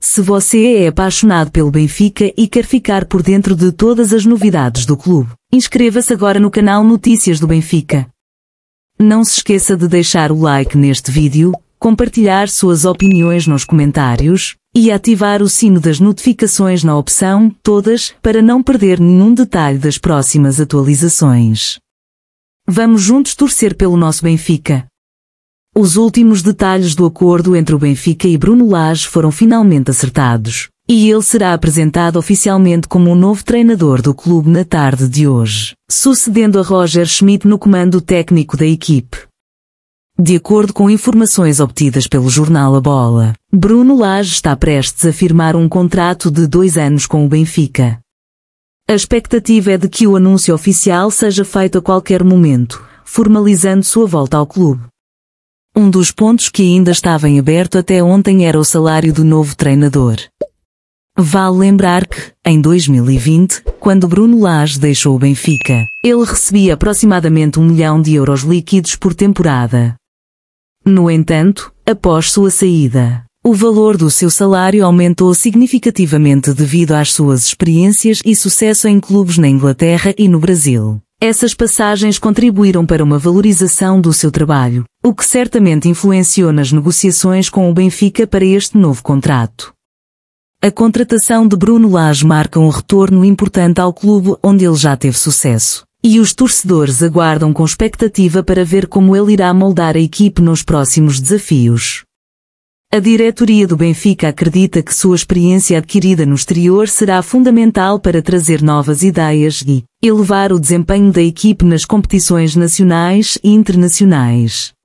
Se você é apaixonado pelo Benfica e quer ficar por dentro de todas as novidades do clube, inscreva-se agora no canal Notícias do Benfica. Não se esqueça de deixar o like neste vídeo, compartilhar suas opiniões nos comentários e ativar o sino das notificações na opção Todas para não perder nenhum detalhe das próximas atualizações. Vamos juntos torcer pelo nosso Benfica. Os últimos detalhes do acordo entre o Benfica e Bruno Lage foram finalmente acertados, e ele será apresentado oficialmente como o novo treinador do clube na tarde de hoje, sucedendo a Roger Schmidt no comando técnico da equipe. De acordo com informações obtidas pelo jornal A Bola, Bruno Lage está prestes a firmar um contrato de dois anos com o Benfica. A expectativa é de que o anúncio oficial seja feito a qualquer momento, formalizando sua volta ao clube. Um dos pontos que ainda estava em aberto até ontem era o salário do novo treinador. Vale lembrar que, em 2020, quando Bruno Lage deixou o Benfica, ele recebia aproximadamente um milhão de euros líquidos por temporada. No entanto, após sua saída, o valor do seu salário aumentou significativamente devido às suas experiências e sucesso em clubes na Inglaterra e no Brasil. Essas passagens contribuíram para uma valorização do seu trabalho, o que certamente influenciou nas negociações com o Benfica para este novo contrato. A contratação de Bruno Lage marca um retorno importante ao clube onde ele já teve sucesso, e os torcedores aguardam com expectativa para ver como ele irá moldar a equipe nos próximos desafios. A diretoria do Benfica acredita que sua experiência adquirida no exterior será fundamental para trazer novas ideias e elevar o desempenho da equipe nas competições nacionais e internacionais.